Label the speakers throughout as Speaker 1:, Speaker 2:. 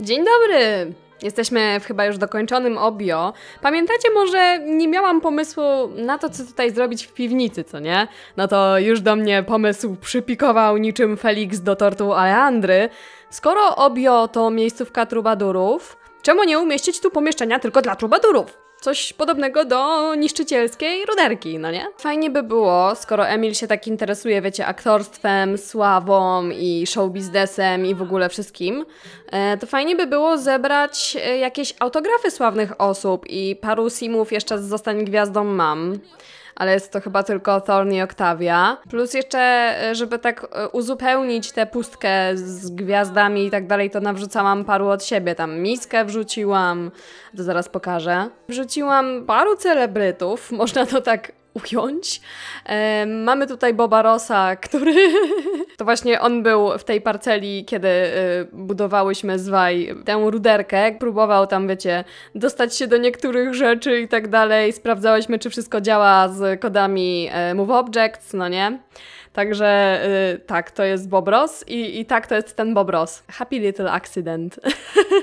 Speaker 1: Dzień dobry! Jesteśmy w chyba już dokończonym obio. Pamiętacie może, nie miałam pomysłu na to, co tutaj zrobić w piwnicy, co nie? No to już do mnie pomysł przypikował niczym Felix do tortu Aleandry. Skoro obio to miejscówka trubadurów, czemu nie umieścić tu pomieszczenia tylko dla trubadurów? Coś podobnego do niszczycielskiej ruderki, no nie? Fajnie by było, skoro Emil się tak interesuje, wiecie, aktorstwem, sławą i showbiznesem i w ogóle wszystkim, e, to fajnie by było zebrać e, jakieś autografy sławnych osób i paru simów jeszcze z Zostań Gwiazdą mam ale jest to chyba tylko Thorn i Octavia. Plus jeszcze, e, żeby tak e, uzupełnić tę pustkę z gwiazdami i tak dalej, to nawrzucałam paru od siebie. Tam miskę wrzuciłam, to zaraz pokażę. Wrzuciłam paru celebrytów, można to tak ująć. E, mamy tutaj Boba Rosa, który... to właśnie on był w tej parceli, kiedy e, budowałyśmy zwaj tę ruderkę. Próbował tam, wiecie, dostać się do niektórych rzeczy i tak dalej. Sprawdzałyśmy, czy wszystko działa z kodami e, MoveObjects, no nie? Także yy, tak, to jest Bobros i, i tak to jest ten Bobros. Happy little accident.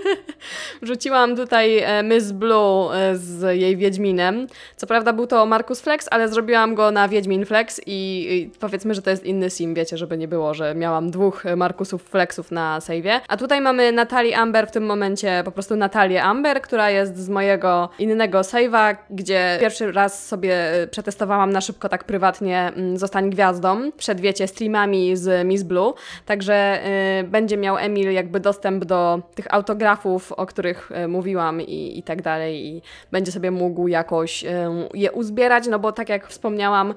Speaker 1: Wrzuciłam tutaj e, Miss Blue e, z jej Wiedźminem. Co prawda był to Markus Flex, ale zrobiłam go na Wiedźmin Flex i, i powiedzmy, że to jest inny sim, wiecie, żeby nie było, że miałam dwóch e, Markusów Flexów na sejwie. A tutaj mamy Natalię Amber w tym momencie, po prostu Natalię Amber, która jest z mojego innego save'a, gdzie pierwszy raz sobie przetestowałam na szybko tak prywatnie mm, Zostań Gwiazdą przed, wiecie, streamami z Miss Blue, także y, będzie miał Emil jakby dostęp do tych autografów, o których y, mówiłam i, i tak dalej i będzie sobie mógł jakoś y, je uzbierać, no bo tak jak wspomniałam,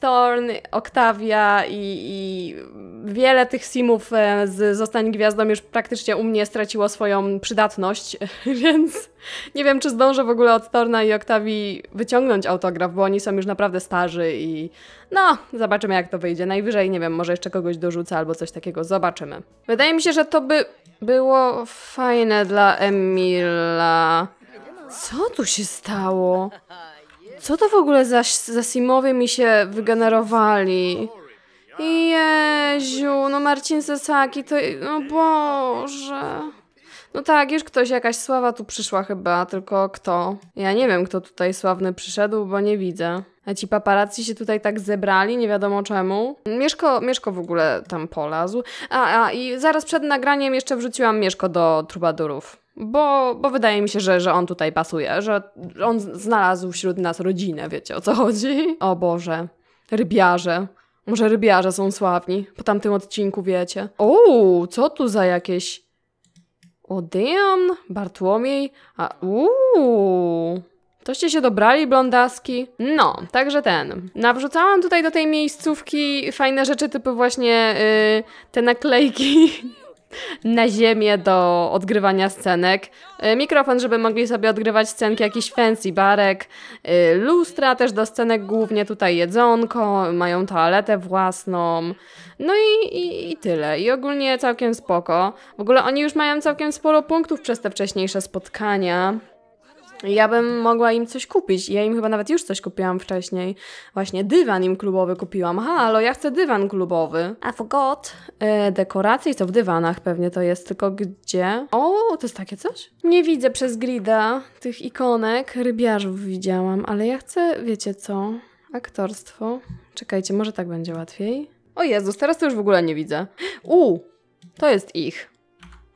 Speaker 1: Thorn, Octavia i, i wiele tych simów e, z Zostań Gwiazdą już praktycznie u mnie straciło swoją przydatność, więc nie wiem, czy zdążę w ogóle od Thorna i Octavii wyciągnąć autograf, bo oni są już naprawdę starzy i no, zobaczymy jak to wyjdzie. Najwyżej, nie wiem, może jeszcze kogoś dorzucę albo coś takiego, zobaczymy. Wydaje mi się, że to by było fajne dla Emila. Co tu się stało? Co to w ogóle za, za Simowie mi się wygenerowali? Jeziu, no Marcin Sesaki, to... No Boże... No tak, już ktoś, jakaś sława tu przyszła chyba, tylko kto? Ja nie wiem, kto tutaj sławny przyszedł, bo nie widzę. A ci paparazzi się tutaj tak zebrali, nie wiadomo czemu. Mieszko, Mieszko w ogóle tam polazł. A, a i zaraz przed nagraniem jeszcze wrzuciłam Mieszko do trubadurów bo, bo wydaje mi się, że, że on tutaj pasuje, że on znalazł wśród nas rodzinę, wiecie o co chodzi. O Boże, rybiarze. Może rybiarze są sławni po tamtym odcinku, wiecie. O, co tu za jakieś... Odeon, Bartłomiej, a uuu, Toście się dobrali, blondaski? No, także ten. Nawrzucałam tutaj do tej miejscówki fajne rzeczy typu właśnie yy, te naklejki na ziemię do odgrywania scenek. E, mikrofon, żeby mogli sobie odgrywać scenki, jakiś fancy barek. E, lustra też do scenek, głównie tutaj jedzonko, mają toaletę własną. No i, i, i tyle. I ogólnie całkiem spoko. W ogóle oni już mają całkiem sporo punktów przez te wcześniejsze spotkania ja bym mogła im coś kupić. Ja im chyba nawet już coś kupiłam wcześniej. Właśnie dywan im klubowy kupiłam. Halo, ale ja chcę dywan klubowy. I forgot. E, dekoracje co w dywanach pewnie to jest, tylko gdzie? O, to jest takie coś? Nie widzę przez grida tych ikonek. Rybiarzów widziałam, ale ja chcę, wiecie co? Aktorstwo. Czekajcie, może tak będzie łatwiej. O Jezus, teraz to już w ogóle nie widzę. U, to jest ich.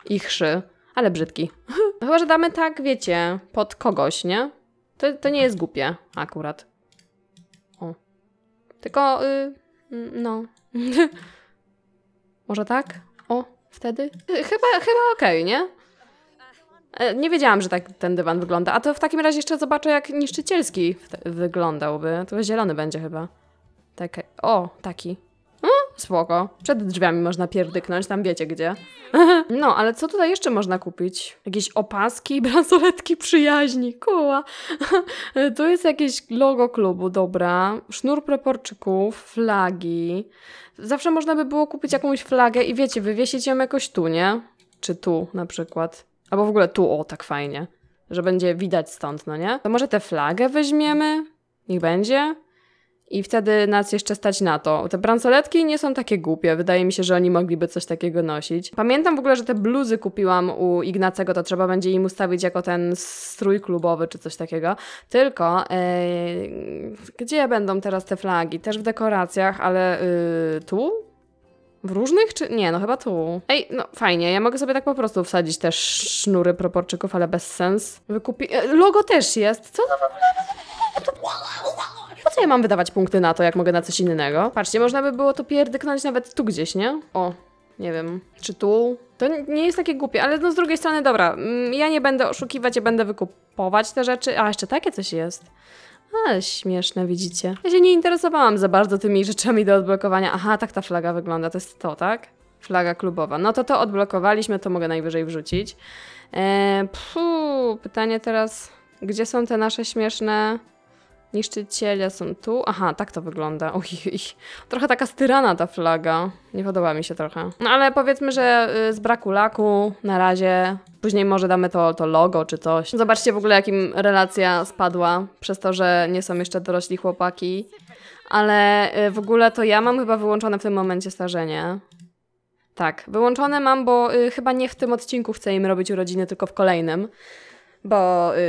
Speaker 1: Ich szy ale brzydki. Chyba, że damy tak, wiecie, pod kogoś, nie? To, to nie jest głupie akurat. O. Tylko, y, mm, no. Może tak? O, wtedy? Y, chyba, chyba okej, okay, nie? E, nie wiedziałam, że tak ten dywan wygląda. A to w takim razie jeszcze zobaczę, jak niszczycielski wyglądałby. To zielony będzie chyba. Tak, o, taki spoko. Przed drzwiami można pierdyknąć, tam wiecie gdzie. No, ale co tutaj jeszcze można kupić? Jakieś opaski, bransoletki przyjaźni, koła. Tu jest jakieś logo klubu, dobra. Sznur proporczyków, flagi. Zawsze można by było kupić jakąś flagę i wiecie, wywiesić ją jakoś tu, nie? Czy tu na przykład. Albo w ogóle tu, o, tak fajnie. Że będzie widać stąd, no nie? To może tę flagę weźmiemy? Niech będzie. I wtedy nas jeszcze stać na to. Te bransoletki nie są takie głupie. Wydaje mi się, że oni mogliby coś takiego nosić. Pamiętam w ogóle, że te bluzy kupiłam u Ignacego, to trzeba będzie im ustawić jako ten strój klubowy czy coś takiego. Tylko yy, gdzie będą teraz te flagi? Też w dekoracjach, ale yy, tu? W różnych czy... Nie, no chyba tu. Ej, no fajnie, ja mogę sobie tak po prostu wsadzić też sznury proporczyków, ale bez sens. Wykupi... E, logo też jest. Co to w ogóle? co ja mam wydawać punkty na to, jak mogę na coś innego? Patrzcie, można by było to pierdyknąć nawet tu gdzieś, nie? O, nie wiem, czy tu? To nie jest takie głupie, ale no z drugiej strony, dobra, mm, ja nie będę oszukiwać, ja będę wykupować te rzeczy. A, jeszcze takie coś jest. Ale śmieszne, widzicie. Ja się nie interesowałam za bardzo tymi rzeczami do odblokowania. Aha, tak ta flaga wygląda, to jest to, tak? Flaga klubowa. No to to odblokowaliśmy, to mogę najwyżej wrzucić. Eee, pfu, pytanie teraz, gdzie są te nasze śmieszne Niszczyciele są tu. Aha, tak to wygląda. Ojej. Trochę taka styrana ta flaga. Nie podoba mi się trochę. No ale powiedzmy, że y, z braku laku na razie. Później może damy to, to logo czy coś. Zobaczcie w ogóle, jakim relacja spadła przez to, że nie są jeszcze dorośli chłopaki. Ale y, w ogóle to ja mam chyba wyłączone w tym momencie starzenie. Tak, wyłączone mam, bo y, chyba nie w tym odcinku chcę im robić urodziny, tylko w kolejnym bo y,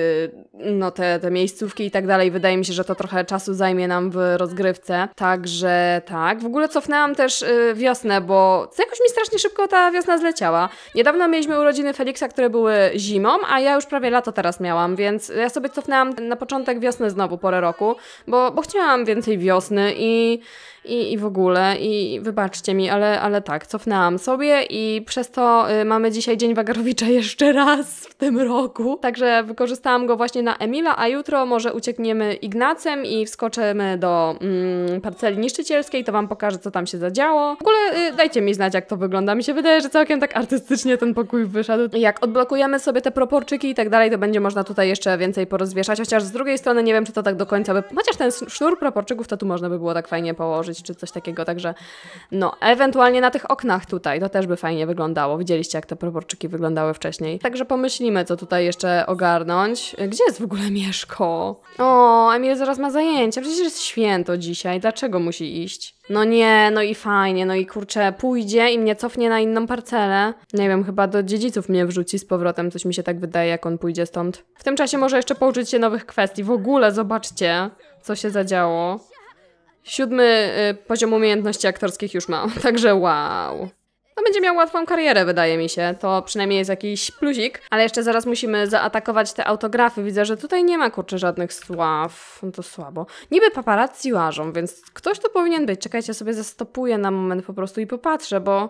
Speaker 1: no te, te miejscówki i tak dalej, wydaje mi się, że to trochę czasu zajmie nam w rozgrywce. Także tak. W ogóle cofnęłam też y, wiosnę, bo jakoś mi strasznie szybko ta wiosna zleciała. Niedawno mieliśmy urodziny Feliksa, które były zimą, a ja już prawie lato teraz miałam, więc ja sobie cofnęłam na początek wiosny znowu porę roku, bo, bo chciałam więcej wiosny i i, i w ogóle. I wybaczcie mi, ale, ale tak, cofnęłam sobie i przez to y, mamy dzisiaj Dzień Wagarowicza jeszcze raz w tym roku. Także wykorzystałam go właśnie na Emila, a jutro może uciekniemy Ignacem i wskoczymy do mm, parceli niszczycielskiej, to Wam pokażę, co tam się zadziało. W ogóle y, dajcie mi znać, jak to wygląda. Mi się wydaje, że całkiem tak artystycznie ten pokój wyszedł. Jak odblokujemy sobie te proporczyki i tak dalej, to będzie można tutaj jeszcze więcej porozwieszać, chociaż z drugiej strony nie wiem, czy to tak do końca by... Chociaż ten sznur proporczyków to tu można by było tak fajnie położyć czy coś takiego, także no, ewentualnie na tych oknach tutaj, to też by fajnie wyglądało. Widzieliście, jak te proporczyki wyglądały wcześniej. Także pomyślimy, co tutaj jeszcze ogarnąć. Gdzie jest w ogóle Mieszko? O, Emil zaraz ma zajęcia, przecież jest święto dzisiaj, dlaczego musi iść? No nie, no i fajnie, no i kurczę, pójdzie i mnie cofnie na inną parcelę. Nie wiem, chyba do dziedziców mnie wrzuci z powrotem, coś mi się tak wydaje, jak on pójdzie stąd. W tym czasie może jeszcze pouczyć się nowych kwestii. W ogóle zobaczcie, co się zadziało. Siódmy y, poziom umiejętności aktorskich już ma, także wow. No będzie miał łatwą karierę, wydaje mi się. To przynajmniej jest jakiś plusik, Ale jeszcze zaraz musimy zaatakować te autografy. Widzę, że tutaj nie ma kurczę żadnych sław. No to słabo. Niby paparazzi łażą, więc ktoś tu powinien być. Czekajcie, sobie zastopuję na moment po prostu i popatrzę, bo...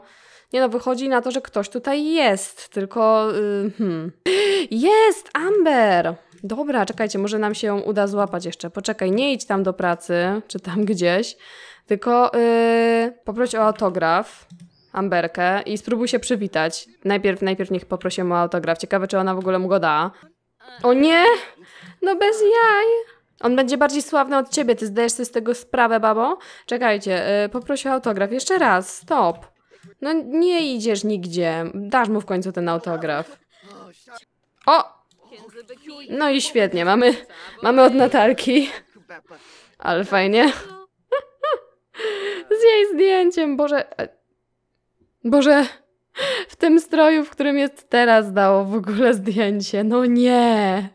Speaker 1: Nie no, wychodzi na to, że ktoś tutaj jest, tylko... Yy, hmm. Jest! Amber! dobra, czekajcie, może nam się uda złapać jeszcze. Poczekaj, nie idź tam do pracy, czy tam gdzieś, tylko yy, poproś o autograf. Amberkę i spróbuj się przywitać. Najpierw, najpierw niech poprosi o autograf. Ciekawe, czy ona w ogóle mu go da. O nie! No bez jaj! On będzie bardziej sławny od ciebie, ty zdajesz sobie z tego sprawę, babo? Czekajcie, yy, poprosi o autograf. Jeszcze raz, stop. No nie idziesz nigdzie. Dasz mu w końcu ten autograf. O! No i świetnie, mamy, mamy od Natalki. Ale fajnie. Z jej zdjęciem, Boże... Boże, w tym stroju, w którym jest teraz, dało w ogóle zdjęcie. No nie!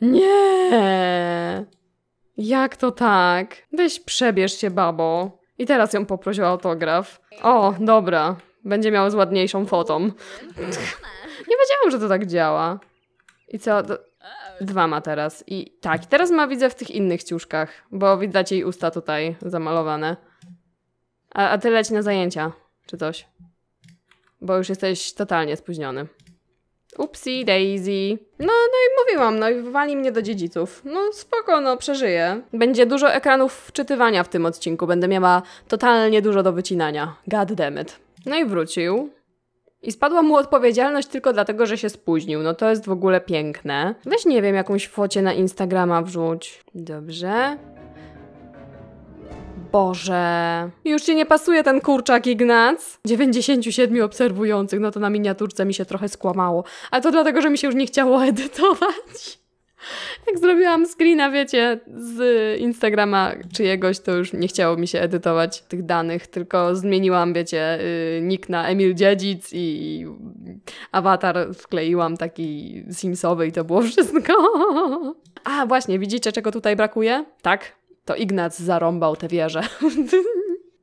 Speaker 1: Nie! Jak to tak? Weź przebierz się, babo. I teraz ją poproś o autograf. O, dobra. Będzie miał z ładniejszą fotą. Nie wiedziałam, że to tak działa. I co? Dwa ma teraz. I tak, teraz ma widzę w tych innych ciuszkach, bo widać jej usta tutaj zamalowane. A, a ty leć na zajęcia, czy coś. Bo już jesteś totalnie spóźniony. Upsi, Daisy. No, no i mówiłam, no i wywali mnie do dziedziców. No spoko, no przeżyję. Będzie dużo ekranów wczytywania w tym odcinku. Będę miała totalnie dużo do wycinania. God damn it. No i wrócił. I spadła mu odpowiedzialność tylko dlatego, że się spóźnił. No to jest w ogóle piękne. Weź nie wiem, jakąś focie na Instagrama wrzuć. Dobrze. Boże. Już ci nie pasuje ten kurczak Ignac. 97 obserwujących, no to na miniaturce mi się trochę skłamało. Ale to dlatego, że mi się już nie chciało edytować. Jak zrobiłam screena, wiecie, z Instagrama czyjegoś, to już nie chciało mi się edytować tych danych, tylko zmieniłam, wiecie, y, nick na Emil Dziedzic i awatar wkleiłam taki simsowy i to było wszystko. A właśnie, widzicie czego tutaj brakuje? Tak, to Ignac zarąbał te wieże.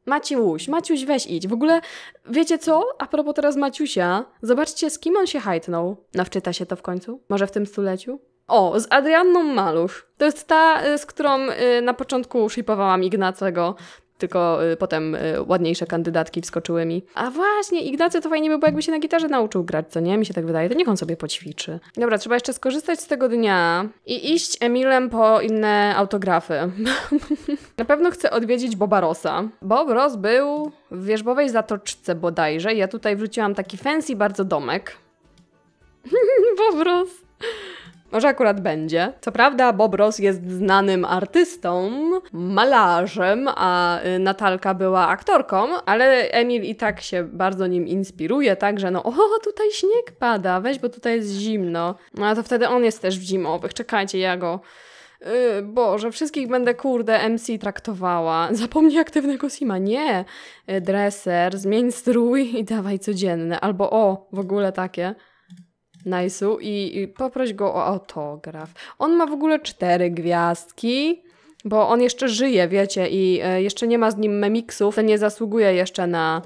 Speaker 1: Maciuś, Maciuś weź idź. W ogóle wiecie co? A propos teraz Maciusia, zobaczcie z kim on się hajtnął. No wczyta się to w końcu? Może w tym stuleciu? O, z Adrianną Malusz. To jest ta, y, z którą y, na początku shipowałam Ignacego, tylko y, potem ładniejsze kandydatki wskoczyły mi. A właśnie, Ignacy to fajnie by było, jakby się na gitarze nauczył grać, co nie? Mi się tak wydaje, to niech on sobie poćwiczy. Dobra, trzeba jeszcze skorzystać z tego dnia i iść Emilem po inne autografy. na pewno chcę odwiedzić Boba Rossa. Bob Ross był w Wierzbowej Zatoczce bodajże. Ja tutaj wrzuciłam taki fancy bardzo domek. Bob Ross... Może akurat będzie. Co prawda Bob Ross jest znanym artystą, malarzem, a y, Natalka była aktorką, ale Emil i tak się bardzo nim inspiruje, także no o, tutaj śnieg pada, weź, bo tutaj jest zimno. No a to wtedy on jest też w zimowych, czekajcie, ja go... Yy, Boże, wszystkich będę kurde MC traktowała. Zapomnij aktywnego Sima. Nie. Yy, dreser, zmień strój i dawaj codzienne. Albo o, w ogóle takie. Nice'u i, i poproś go o autograf. On ma w ogóle cztery gwiazdki bo on jeszcze żyje, wiecie, i e, jeszcze nie ma z nim memiksów, nie zasługuje jeszcze na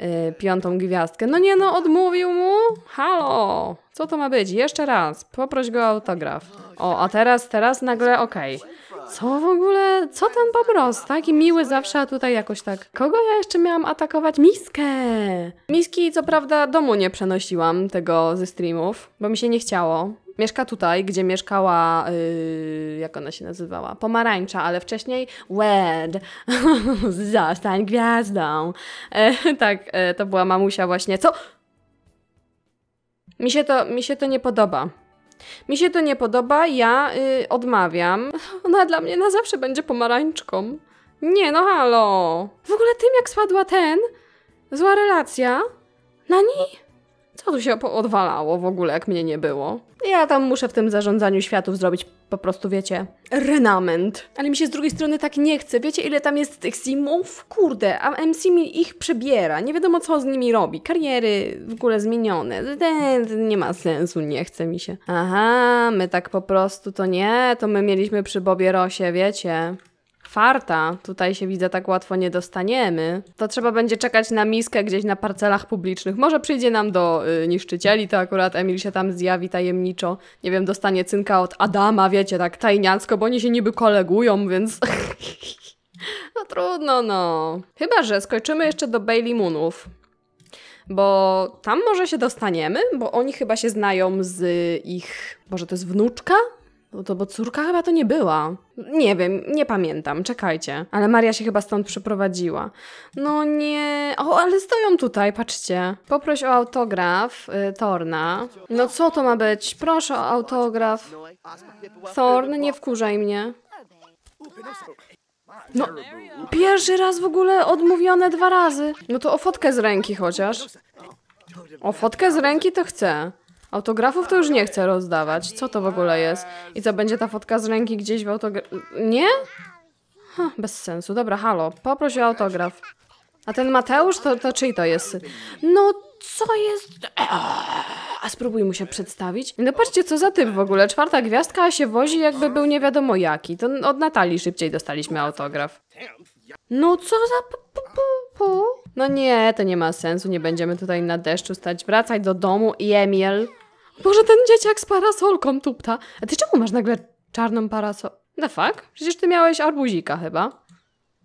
Speaker 1: y, piątą gwiazdkę. No nie no, odmówił mu? Halo! Co to ma być? Jeszcze raz, poproś go o autograf. O, a teraz, teraz nagle okej. Okay co w ogóle, co ten Tak taki miły zawsze, a tutaj jakoś tak. Kogo ja jeszcze miałam atakować? Miskę! Miski co prawda domu nie przenosiłam tego ze streamów, bo mi się nie chciało. Mieszka tutaj, gdzie mieszkała, yy, jak ona się nazywała? Pomarańcza, ale wcześniej Wed. Zostań gwiazdą. E, tak, e, to była mamusia właśnie. Co? Mi się to, mi się to nie podoba. Mi się to nie podoba, ja y, odmawiam. Ona dla mnie na zawsze będzie pomarańczką. Nie, no halo. W ogóle tym jak spadła ten, zła relacja, Nani? Co tu się odwalało w ogóle, jak mnie nie było? Ja tam muszę w tym zarządzaniu światów zrobić po prostu, wiecie, renament. Ale mi się z drugiej strony tak nie chce. Wiecie, ile tam jest tych simów? Kurde, a MC mi ich przebiera. Nie wiadomo, co z nimi robi. Kariery w ogóle zmienione. Ten, nie ma sensu, nie chce mi się. Aha, my tak po prostu to nie. To my mieliśmy przy Bobie Rosie, wiecie. Farta, tutaj się widzę, tak łatwo nie dostaniemy. To trzeba będzie czekać na miskę gdzieś na parcelach publicznych. Może przyjdzie nam do y, niszczycieli, to akurat Emil się tam zjawi tajemniczo. Nie wiem, dostanie cynka od Adama, wiecie, tak tajniacko, bo oni się niby kolegują, więc... no trudno, no. Chyba, że skończymy jeszcze do Bailey Moonów bo tam może się dostaniemy, bo oni chyba się znają z ich, może to jest wnuczka? No to bo córka chyba to nie była. Nie wiem, nie pamiętam, czekajcie. Ale Maria się chyba stąd przeprowadziła. No nie. O, ale stoją tutaj, patrzcie. Poproś o autograf y, Torna. No co to ma być? Proszę o autograf. Thorn, nie wkurzaj mnie. No, pierwszy raz w ogóle odmówione dwa razy. No to o fotkę z ręki chociaż. O fotkę z ręki to chcę. Autografów to już nie chcę rozdawać. Co to w ogóle jest? I co, będzie ta fotka z ręki gdzieś w autograf... Nie? Ha, bez sensu. Dobra, halo. Poproś o autograf. A ten Mateusz, to, to czyj to jest? No co jest... A spróbuj mu się przedstawić. No patrzcie, co za typ w ogóle. Czwarta gwiazdka, a się wozi jakby był nie wiadomo jaki. To od Natalii szybciej dostaliśmy autograf. No co za... No nie, to nie ma sensu. Nie będziemy tutaj na deszczu stać. Wracaj do domu i Emil. Może ten dzieciak z parasolką tupta. A ty czemu masz nagle czarną parasol... The fuck? Przecież ty miałeś arbuzika chyba.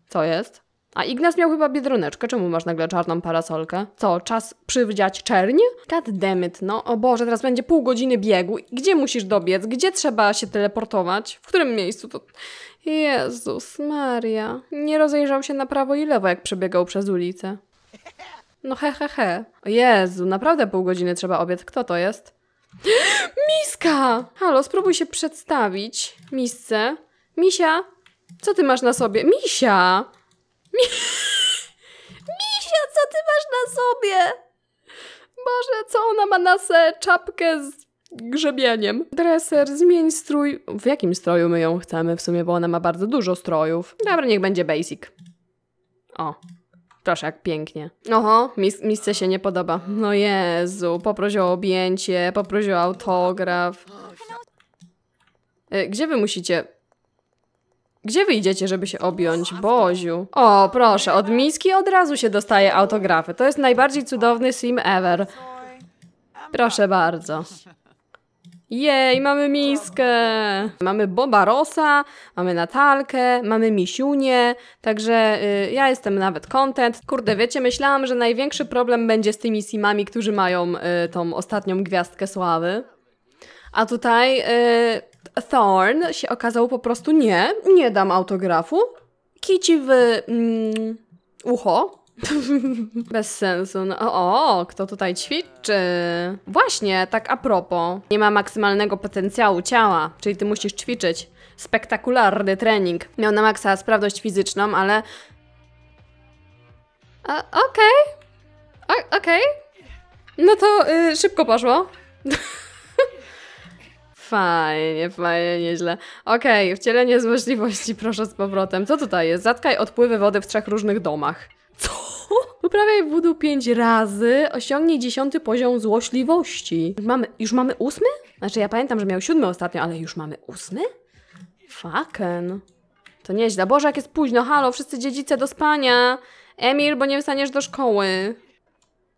Speaker 1: Co jest? A Ignas miał chyba biedroneczkę. Czemu masz nagle czarną parasolkę? Co, czas przywdziać czerń? God damn it, no. O Boże, teraz będzie pół godziny biegu. Gdzie musisz dobiec? Gdzie trzeba się teleportować? W którym miejscu to... Jezus Maria. Nie rozejrzał się na prawo i lewo, jak przebiegał przez ulicę. No he, he, he. Jezu, naprawdę pół godziny trzeba obiec. Kto to jest? Miska! Halo, spróbuj się przedstawić misce. Misia, co ty masz na sobie? Misia! Mi... Misia, co ty masz na sobie? Boże, co ona ma na se? Czapkę z grzebieniem. Dreser, zmień strój. W jakim stroju my ją chcemy w sumie, bo ona ma bardzo dużo strojów. Dobra, niech będzie basic. O, Proszę, jak pięknie. Oho, mis misce się nie podoba. No Jezu, poprosił o objęcie, poprosił o autograf. E, gdzie wy musicie... Gdzie wy idziecie, żeby się objąć? Boziu. O, proszę, od miski od razu się dostaje autografy. To jest najbardziej cudowny sim ever. Proszę bardzo. Jej, mamy miskę! Mamy Boba Rosa, mamy Natalkę, mamy Misiunię, także y, ja jestem nawet content. Kurde, wiecie, myślałam, że największy problem będzie z tymi simami, którzy mają y, tą ostatnią gwiazdkę sławy. A tutaj y, Thorn się okazał po prostu nie, nie dam autografu. Kici w mm, ucho, Bez sensu. No, o, o, kto tutaj ćwiczy? Właśnie, tak a propos. Nie ma maksymalnego potencjału ciała, czyli ty musisz ćwiczyć. Spektakularny trening. Miał na maksa sprawność fizyczną, ale... Okej. Okej. Okay. No to y, szybko poszło. Fajnie, fajnie, nieźle. Okej, okay, wcielenie z możliwości, proszę z powrotem. Co tutaj jest? Zatkaj odpływy wody w trzech różnych domach. Uprawiaj wudu pięć razy, osiągnij dziesiąty poziom złośliwości. Już mamy, już mamy ósmy? Znaczy ja pamiętam, że miał siódmy ostatnio, ale już mamy ósmy? Faken. To nieźle. Boże, jak jest późno. Halo, wszyscy dziedzice do spania. Emil, bo nie wstaniesz do szkoły.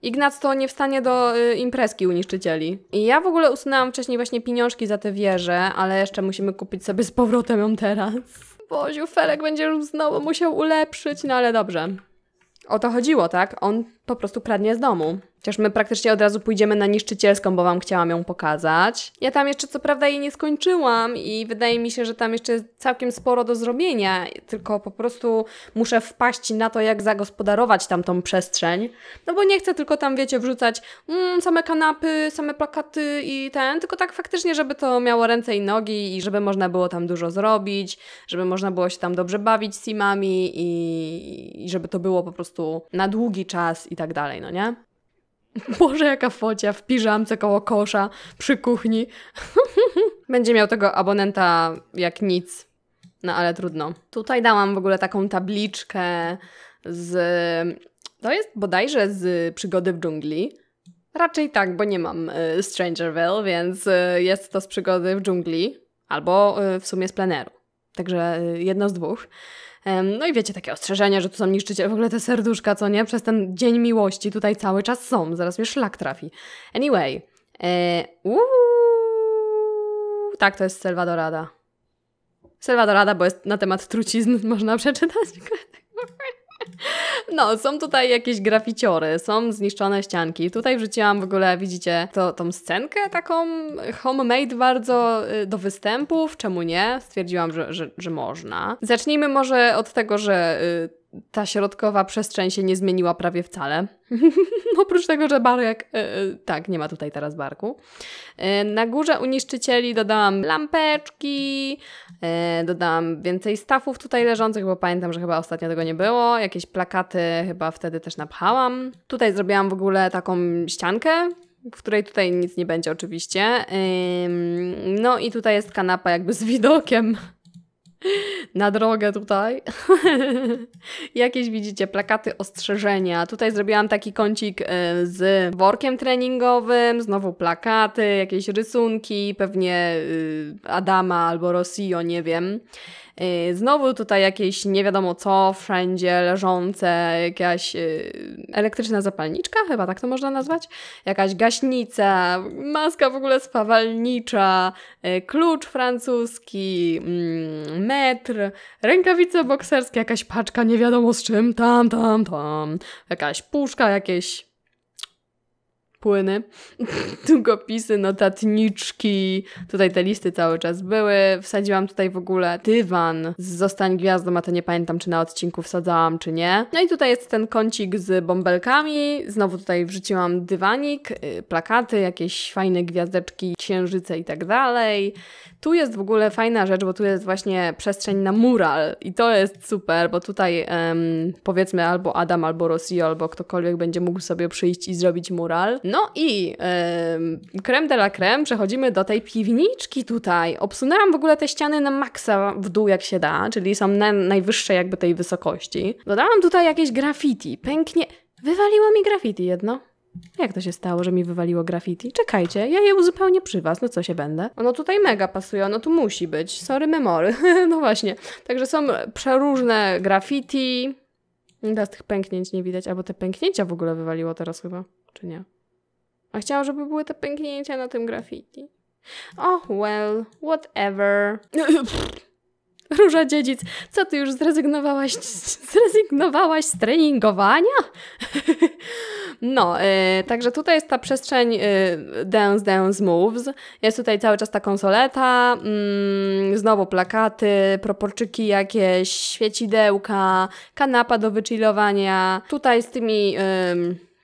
Speaker 1: Ignac to nie wstanie do y, imprezki u niszczycieli. I ja w ogóle usunęłam wcześniej właśnie pieniążki za te wieże, ale jeszcze musimy kupić sobie z powrotem ją teraz. Boziu, Felek będzie już znowu musiał ulepszyć, no ale dobrze o to chodziło, tak? On po prostu kradnie z domu. Chociaż my praktycznie od razu pójdziemy na niszczycielską, bo Wam chciałam ją pokazać. Ja tam jeszcze co prawda jej nie skończyłam i wydaje mi się, że tam jeszcze jest całkiem sporo do zrobienia, tylko po prostu muszę wpaść na to, jak zagospodarować tamtą przestrzeń, no bo nie chcę tylko tam, wiecie, wrzucać mm, same kanapy, same plakaty i ten, tylko tak faktycznie, żeby to miało ręce i nogi i żeby można było tam dużo zrobić, żeby można było się tam dobrze bawić z simami i, i żeby to było po prostu na długi czas i tak dalej, no nie? Boże, jaka focia w piżamce koło kosza przy kuchni. Będzie miał tego abonenta jak nic. No ale trudno. Tutaj dałam w ogóle taką tabliczkę z. To jest bodajże z przygody w dżungli. Raczej tak, bo nie mam y, Strangerville, więc y, jest to z przygody w dżungli albo y, w sumie z pleneru. Także y, jedno z dwóch. No i wiecie, takie ostrzeżenia, że tu są niszczyciele, w ogóle te serduszka, co nie? Przez ten dzień miłości tutaj cały czas są, zaraz mnie szlak trafi. Anyway, eee, uuu, tak, to jest Selwadorada. Selwadorada, bo jest na temat trucizn, można przeczytać. No, są tutaj jakieś graficiory, są zniszczone ścianki. Tutaj wrzuciłam w ogóle, widzicie, to, tą scenkę taką homemade bardzo y, do występów. Czemu nie? Stwierdziłam, że, że, że można. Zacznijmy może od tego, że y, ta środkowa przestrzeń się nie zmieniła prawie wcale. Oprócz tego, że barek. Y, tak, nie ma tutaj teraz barku. na górze u niszczycieli dodałam lampeczki, dodałam więcej stafów tutaj leżących, bo pamiętam, że chyba ostatnio tego nie było. Jakieś plakaty tematy chyba wtedy też napchałam. Tutaj zrobiłam w ogóle taką ściankę, w której tutaj nic nie będzie oczywiście. No i tutaj jest kanapa jakby z widokiem na drogę tutaj. Jakieś widzicie plakaty ostrzeżenia. Tutaj zrobiłam taki kącik y, z workiem treningowym, znowu plakaty, jakieś rysunki, pewnie y, Adama albo Rossio, nie wiem. Y, znowu tutaj jakieś nie wiadomo co, wszędzie leżące, jakaś y, elektryczna zapalniczka, chyba tak to można nazwać, jakaś gaśnica, maska w ogóle spawalnicza, y, klucz francuski, mm, metr, rękawice bokserskie, jakaś paczka nie wiadomo z czym, tam, tam, tam, jakaś puszka, jakieś płyny, długopisy, notatniczki, tutaj te listy cały czas były. Wsadziłam tutaj w ogóle dywan z Zostań Gwiazdą, a to nie pamiętam, czy na odcinku wsadzałam, czy nie. No i tutaj jest ten kącik z bąbelkami, znowu tutaj wrzuciłam dywanik, y, plakaty, jakieś fajne gwiazdeczki, księżyce i tak dalej. Tu jest w ogóle fajna rzecz, bo tu jest właśnie przestrzeń na mural i to jest super, bo tutaj um, powiedzmy albo Adam, albo Rosjo, albo ktokolwiek będzie mógł sobie przyjść i zrobić mural. No i um, creme de la creme, przechodzimy do tej piwniczki tutaj. Obsunęłam w ogóle te ściany na maksa w dół jak się da, czyli są na najwyższej jakby tej wysokości. Dodałam tutaj jakieś graffiti, pęknie... Wywaliło mi graffiti jedno. Jak to się stało, że mi wywaliło graffiti? Czekajcie, ja je uzupełnię przy was, no co się będę? Ono tutaj mega pasuje, ono tu musi być. Sorry memory. no właśnie. Także są przeróżne graffiti. Teraz tych pęknięć nie widać, albo te pęknięcia w ogóle wywaliło teraz chyba, czy nie? A chciałam, żeby były te pęknięcia na tym graffiti. Oh well, whatever. Róża Dziedzic, co ty już zrezygnowałaś, zrezygnowałaś z treningowania? No, e, także tutaj jest ta przestrzeń e, Dance, Dance Moves. Jest tutaj cały czas ta konsoleta, mm, znowu plakaty, proporczyki jakieś, świecidełka, kanapa do wychillowania. Tutaj z tymi,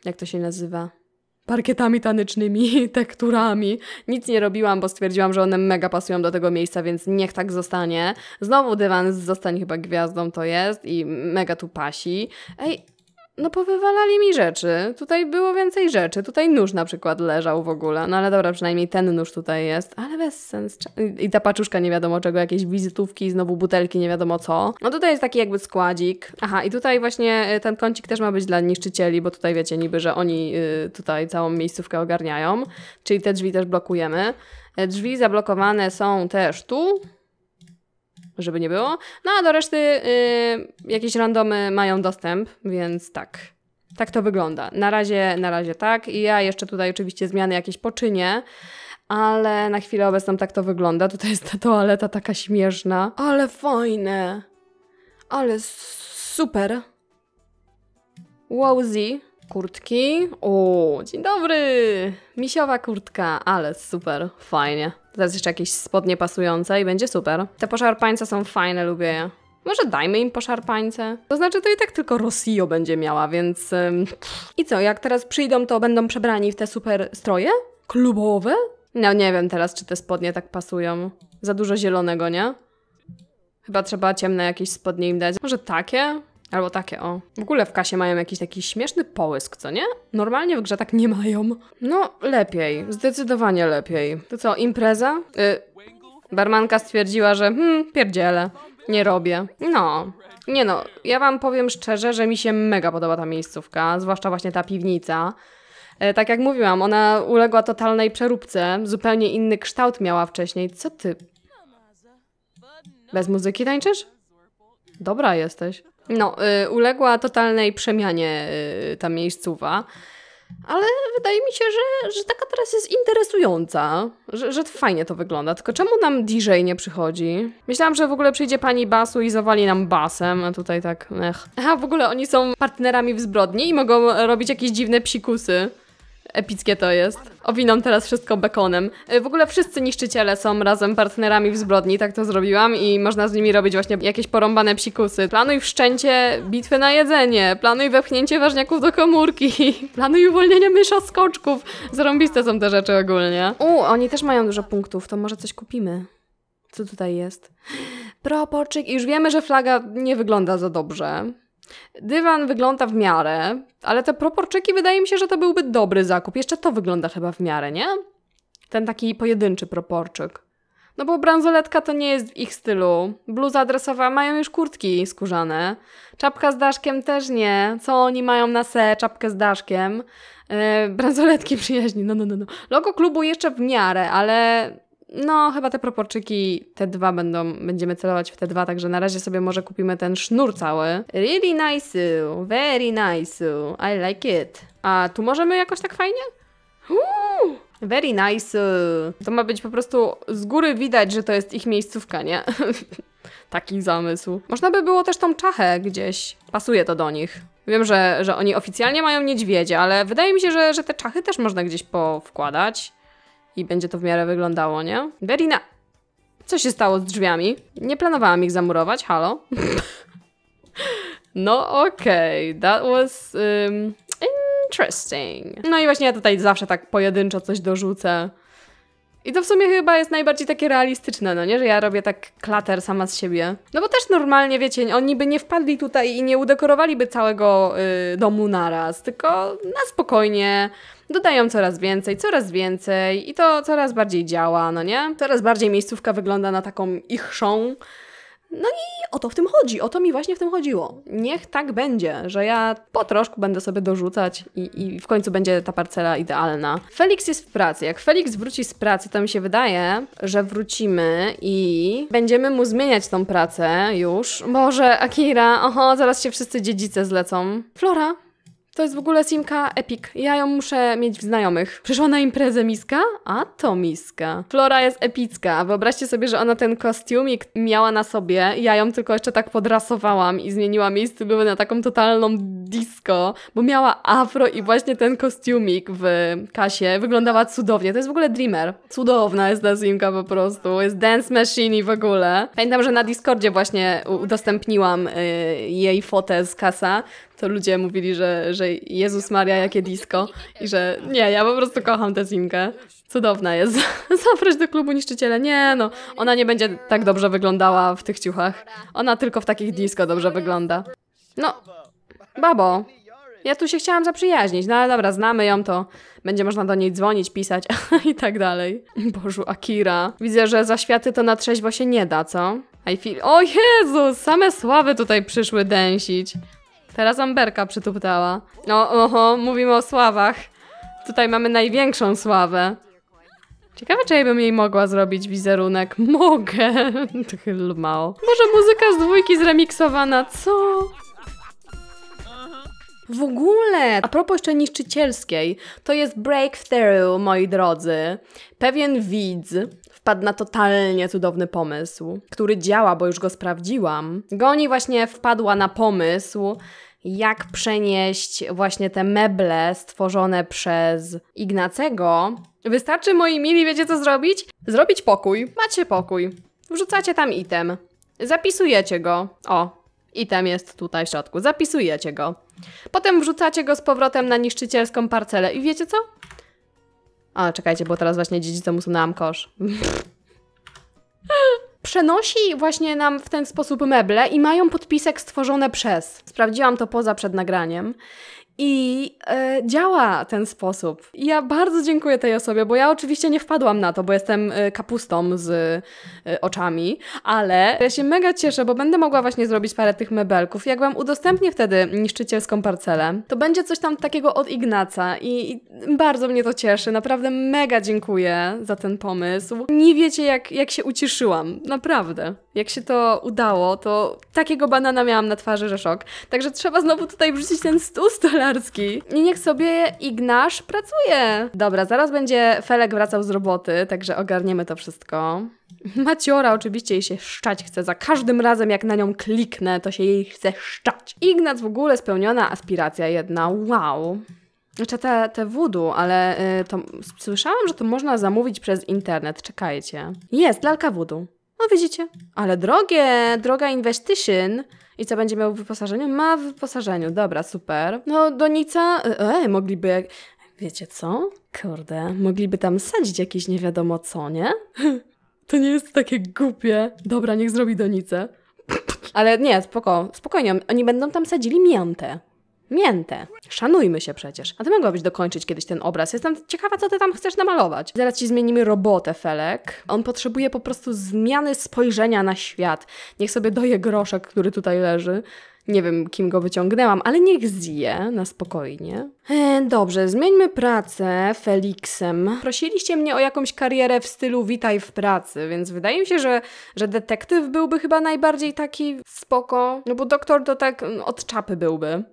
Speaker 1: jak to się nazywa? parkietami tanecznymi, tekturami. Nic nie robiłam, bo stwierdziłam, że one mega pasują do tego miejsca, więc niech tak zostanie. Znowu dywan z Zostań chyba gwiazdą to jest i mega tu pasi. Ej, no powywalali mi rzeczy. Tutaj było więcej rzeczy. Tutaj nóż na przykład leżał w ogóle. No ale dobra, przynajmniej ten nóż tutaj jest. Ale bez sens. I ta paczuszka nie wiadomo czego, jakieś wizytówki, znowu butelki, nie wiadomo co. No tutaj jest taki jakby składzik. Aha, i tutaj właśnie e, ten kącik też ma być dla niszczycieli, bo tutaj wiecie niby, że oni y, tutaj całą miejscówkę ogarniają. Czyli te drzwi też blokujemy. E, drzwi zablokowane są też tu żeby nie było. No a do reszty yy, jakieś randomy mają dostęp, więc tak. Tak to wygląda. Na razie, na razie tak. I ja jeszcze tutaj oczywiście zmiany jakieś poczynię ale na chwilę obecną tak to wygląda. Tutaj jest ta toaleta taka śmieszna. Ale fajne! Ale super! Wowzy. Kurtki. O, dzień dobry! Misiowa kurtka, ale super, fajnie. Teraz jeszcze jakieś spodnie pasujące i będzie super. Te poszarpańce są fajne, lubię je. Może dajmy im poszarpańce? To znaczy, to i tak tylko Rosio będzie miała, więc... I co, jak teraz przyjdą, to będą przebrani w te super stroje? Klubowe? No nie wiem teraz, czy te spodnie tak pasują. Za dużo zielonego, nie? Chyba trzeba ciemne jakieś spodnie im dać. Może takie? Albo takie, o. W ogóle w kasie mają jakiś taki śmieszny połysk, co nie? Normalnie w grze tak nie mają. No, lepiej. Zdecydowanie lepiej. To co, impreza? Y barmanka stwierdziła, że hmm, pierdzielę. Nie robię. No. Nie no, ja wam powiem szczerze, że mi się mega podoba ta miejscówka, zwłaszcza właśnie ta piwnica. E, tak jak mówiłam, ona uległa totalnej przeróbce, zupełnie inny kształt miała wcześniej. Co ty? Bez muzyki tańczysz? Dobra jesteś. No, y, uległa totalnej przemianie y, ta miejscowa. Ale wydaje mi się, że, że taka teraz jest interesująca, że, że fajnie to wygląda. Tylko czemu nam DJ nie przychodzi? Myślałam, że w ogóle przyjdzie pani basu i zawali nam basem, a tutaj tak, ech. Aha, w ogóle oni są partnerami w zbrodni i mogą robić jakieś dziwne psikusy. Epickie to jest. Owinam teraz wszystko bekonem. Y, w ogóle wszyscy niszczyciele są razem partnerami w zbrodni, tak to zrobiłam i można z nimi robić właśnie jakieś porąbane psikusy. Planuj wszczęcie bitwy na jedzenie, planuj wepchnięcie ważniaków do komórki, planuj uwolnienie mysza z koczków. Zarąbiste są te rzeczy ogólnie. U, oni też mają dużo punktów, to może coś kupimy. Co tutaj jest? Propoczyk. I już wiemy, że flaga nie wygląda za dobrze. Dywan wygląda w miarę, ale te proporczyki wydaje mi się, że to byłby dobry zakup. Jeszcze to wygląda chyba w miarę, nie? Ten taki pojedynczy proporczyk. No bo bransoletka to nie jest w ich stylu. Bluza adresowa mają już kurtki skórzane. Czapka z daszkiem też nie. Co oni mają na se? Czapkę z daszkiem. Yy, bransoletki przyjaźni, no, no, no, no. Logo klubu jeszcze w miarę, ale no chyba te proporczyki, te dwa będą, będziemy celować w te dwa, także na razie sobie może kupimy ten sznur cały. Really nice, very nice, I like it. A tu możemy jakoś tak fajnie? Uuu, very nice. To ma być po prostu z góry widać, że to jest ich miejscówka, nie? Taki zamysł. Można by było też tą czachę gdzieś. Pasuje to do nich. Wiem, że, że oni oficjalnie mają niedźwiedzie, ale wydaje mi się, że, że te czachy też można gdzieś powkładać i będzie to w miarę wyglądało, nie? Verina! Co się stało z drzwiami? Nie planowałam ich zamurować, halo? no okej, okay. that was... Um, interesting. No i właśnie ja tutaj zawsze tak pojedynczo coś dorzucę. I to w sumie chyba jest najbardziej takie realistyczne, no nie? Że ja robię tak klater sama z siebie. No bo też normalnie, wiecie, oni by nie wpadli tutaj i nie udekorowaliby całego y, domu naraz, tylko na spokojnie dodają coraz więcej, coraz więcej i to coraz bardziej działa, no nie? Coraz bardziej miejscówka wygląda na taką ichszą, No i o to w tym chodzi, o to mi właśnie w tym chodziło. Niech tak będzie, że ja po troszku będę sobie dorzucać i, i w końcu będzie ta parcela idealna. Felix jest w pracy. Jak Felix wróci z pracy, to mi się wydaje, że wrócimy i będziemy mu zmieniać tą pracę już. Może Akira, oho, zaraz się wszyscy dziedzice zlecą. Flora, to jest w ogóle simka epic. Ja ją muszę mieć w znajomych. Przyszła na imprezę miska? A to miska. Flora jest epicka. Wyobraźcie sobie, że ona ten kostiumik miała na sobie. Ja ją tylko jeszcze tak podrasowałam i zmieniła jej stylowy na taką totalną disco, bo miała afro i właśnie ten kostiumik w kasie. Wyglądała cudownie. To jest w ogóle dreamer. Cudowna jest ta simka po prostu. Jest dance machine i w ogóle. Pamiętam, że na Discordzie właśnie udostępniłam y, jej fotę z kasa to ludzie mówili, że, że Jezus Maria, jakie disco i że nie, ja po prostu kocham tę Simkę. Cudowna jest. Zaproś do klubu niszczyciele. Nie, no, ona nie będzie tak dobrze wyglądała w tych ciuchach. Ona tylko w takich disco dobrze wygląda. No, babo, ja tu się chciałam zaprzyjaźnić, no ale dobra, znamy ją, to będzie można do niej dzwonić, pisać i tak dalej. Bożu, Akira. Widzę, że za światy to na trzeźwo się nie da, co? I feel... O Jezu, same sławy tutaj przyszły dęsić. Teraz Amberka przytuptała. No, oho, mówimy o sławach. Tutaj mamy największą sławę. Ciekawe, czy ja bym jej mogła zrobić wizerunek. Mogę. To mało. Może muzyka z dwójki zremiksowana, co? W ogóle! A propos jeszcze niszczycielskiej, to jest breakthrough, moi drodzy. Pewien widz wpadł na totalnie cudowny pomysł, który działa, bo już go sprawdziłam. Goni właśnie wpadła na pomysł, jak przenieść właśnie te meble stworzone przez Ignacego. Wystarczy, moi mili, wiecie co zrobić? Zrobić pokój. Macie pokój. Wrzucacie tam item. Zapisujecie go. O, i tam jest tutaj w środku. Zapisujecie go. Potem wrzucacie go z powrotem na niszczycielską parcelę i wiecie co? O, czekajcie, bo teraz właśnie dziedzicom usunęłam kosz. Przenosi właśnie nam w ten sposób meble i mają podpisek stworzone przez. Sprawdziłam to poza przed nagraniem i e, działa ten sposób. I ja bardzo dziękuję tej osobie, bo ja oczywiście nie wpadłam na to, bo jestem e, kapustą z e, oczami, ale ja się mega cieszę, bo będę mogła właśnie zrobić parę tych mebelków. Jak Wam udostępnię wtedy niszczycielską parcelę, to będzie coś tam takiego od Ignaca i, i bardzo mnie to cieszy. Naprawdę mega dziękuję za ten pomysł. Nie wiecie, jak, jak się ucieszyłam. Naprawdę. Jak się to udało, to takiego banana miałam na twarzy, że szok. Także trzeba znowu tutaj wrzucić ten stół stole i niech sobie Ignasz pracuje. Dobra, zaraz będzie Felek wracał z roboty, także ogarniemy to wszystko. Maciora oczywiście jej się szczać chce. Za każdym razem, jak na nią kliknę, to się jej chce szczać. Ignac w ogóle spełniona aspiracja jedna. Wow. Znaczy te, te voodoo, ale y, to, słyszałam, że to można zamówić przez internet. Czekajcie. Jest, lalka voodoo. No widzicie? Ale drogie, droga inwestytion. I co będzie miał w wyposażeniu? Ma w wyposażeniu, dobra, super. No, donica, e, e, mogliby Wiecie co? Kurde, mogliby tam sadzić jakieś nie wiadomo co, nie? To nie jest takie głupie. Dobra, niech zrobi donicę. Ale nie, spoko, spokojnie, oni będą tam sadzili miętę. Mięte. Szanujmy się przecież. A ty mogłabyś dokończyć kiedyś ten obraz. Jestem ciekawa, co ty tam chcesz namalować. Zaraz ci zmienimy robotę, Felek. On potrzebuje po prostu zmiany spojrzenia na świat. Niech sobie doje groszek, który tutaj leży. Nie wiem, kim go wyciągnęłam, ale niech zje na spokojnie. E, dobrze, zmieńmy pracę Feliksem. Prosiliście mnie o jakąś karierę w stylu witaj w pracy, więc wydaje mi się, że, że detektyw byłby chyba najbardziej taki spoko, no bo doktor to tak mm, od czapy byłby.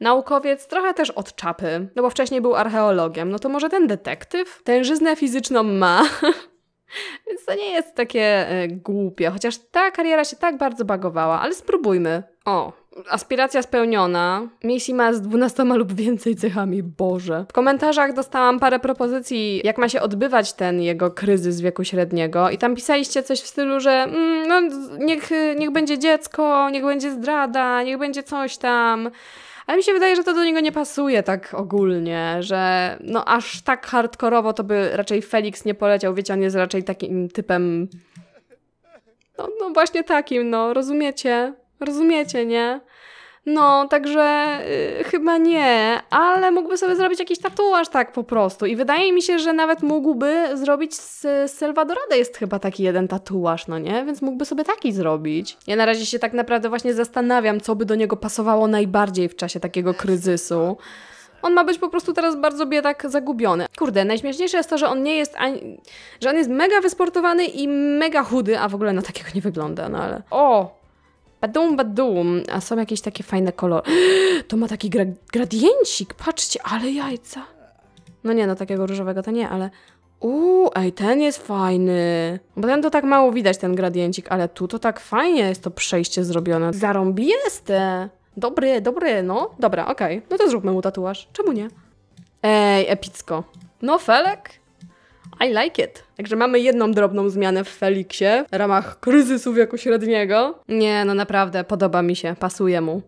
Speaker 1: Naukowiec trochę też od czapy, no bo wcześniej był archeologiem, no to może ten detektyw tężyznę fizyczną ma. Więc to nie jest takie e, głupie, chociaż ta kariera się tak bardzo bagowała, ale spróbujmy. O, aspiracja spełniona. Missy ma z 12 lub więcej cechami, Boże. W komentarzach dostałam parę propozycji, jak ma się odbywać ten jego kryzys wieku średniego i tam pisaliście coś w stylu, że mm, no, niech, niech będzie dziecko, niech będzie zdrada, niech będzie coś tam. Ale mi się wydaje, że to do niego nie pasuje tak ogólnie, że no aż tak hardkorowo to by raczej Felix nie poleciał. Wiecie, on jest raczej takim typem... No, no właśnie takim, no rozumiecie? Rozumiecie, nie? No, także y, chyba nie, ale mógłby sobie zrobić jakiś tatuaż tak po prostu. I wydaje mi się, że nawet mógłby zrobić z, z Salvadorada jest chyba taki jeden tatuaż, no nie? Więc mógłby sobie taki zrobić. Ja na razie się tak naprawdę właśnie zastanawiam, co by do niego pasowało najbardziej w czasie takiego kryzysu. On ma być po prostu teraz bardzo biedak zagubiony. Kurde, najśmieszniejsze jest to, że on nie jest ani... że on jest mega wysportowany i mega chudy, a w ogóle na no, takiego nie wygląda, no ale... O! Badum, badum. A są jakieś takie fajne kolory. To ma taki gra gradiencik, patrzcie, ale jajca. No nie, no takiego różowego to nie, ale... Uuu, ej, ten jest fajny. Bo ten to tak mało widać, ten gradiencik, ale tu to tak fajnie jest to przejście zrobione. Zarąbiste. Dobry, dobry, no. Dobra, okej. Okay. No to zróbmy mu tatuaż. Czemu nie? Ej, epicko. No, Felek? I like it. Także mamy jedną drobną zmianę w Feliksie w ramach kryzysu wieku średniego. Nie, no naprawdę, podoba mi się, pasuje mu.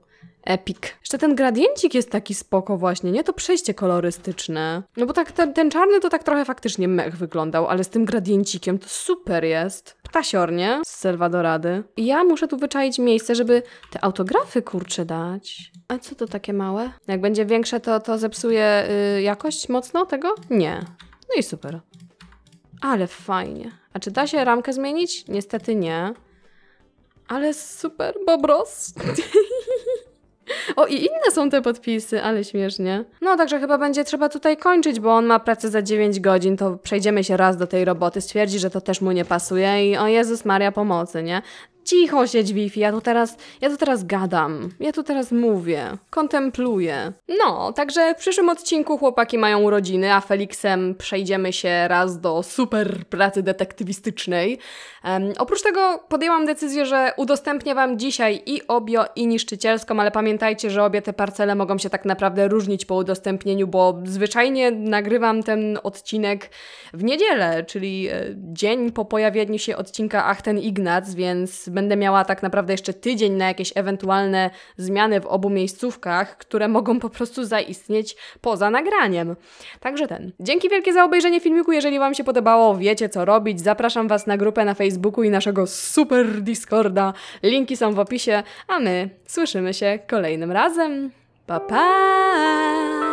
Speaker 1: Epic. Jeszcze ten gradiencik jest taki spoko właśnie, nie? To przejście kolorystyczne. No bo tak ten, ten czarny to tak trochę faktycznie mech wyglądał, ale z tym gradiencikiem to super jest. Ptasiornie z Selwadorady. Ja muszę tu wyczaić miejsce, żeby te autografy kurcze dać. A co to takie małe? Jak będzie większe, to, to zepsuje y, jakość mocno tego? Nie. No i super. Ale fajnie. A czy da się ramkę zmienić? Niestety nie. Ale super, Bobros. O, i inne są te podpisy, ale śmiesznie. No, także chyba będzie trzeba tutaj kończyć, bo on ma pracę za 9 godzin, to przejdziemy się raz do tej roboty, stwierdzi, że to też mu nie pasuje i o Jezus Maria pomocy, nie? Cicho siedź Wifi, ja tu teraz, ja tu teraz gadam, ja tu teraz mówię, kontempluję. No, także w przyszłym odcinku chłopaki mają urodziny, a Feliksem przejdziemy się raz do super pracy detektywistycznej. Um, oprócz tego podjęłam decyzję, że udostępnię Wam dzisiaj i obio i niszczycielską, ale pamiętajcie, że obie te parcele mogą się tak naprawdę różnić po udostępnieniu, bo zwyczajnie nagrywam ten odcinek w niedzielę, czyli e, dzień po pojawieniu się odcinka Ach ten Ignac, więc będę miała tak naprawdę jeszcze tydzień na jakieś ewentualne zmiany w obu miejscówkach, które mogą po prostu zaistnieć poza nagraniem. Także ten. Dzięki wielkie za obejrzenie filmiku. Jeżeli Wam się podobało, wiecie co robić. Zapraszam Was na grupę na Facebooku i naszego super Discorda. Linki są w opisie, a my słyszymy się kolejnym razem. Pa pa!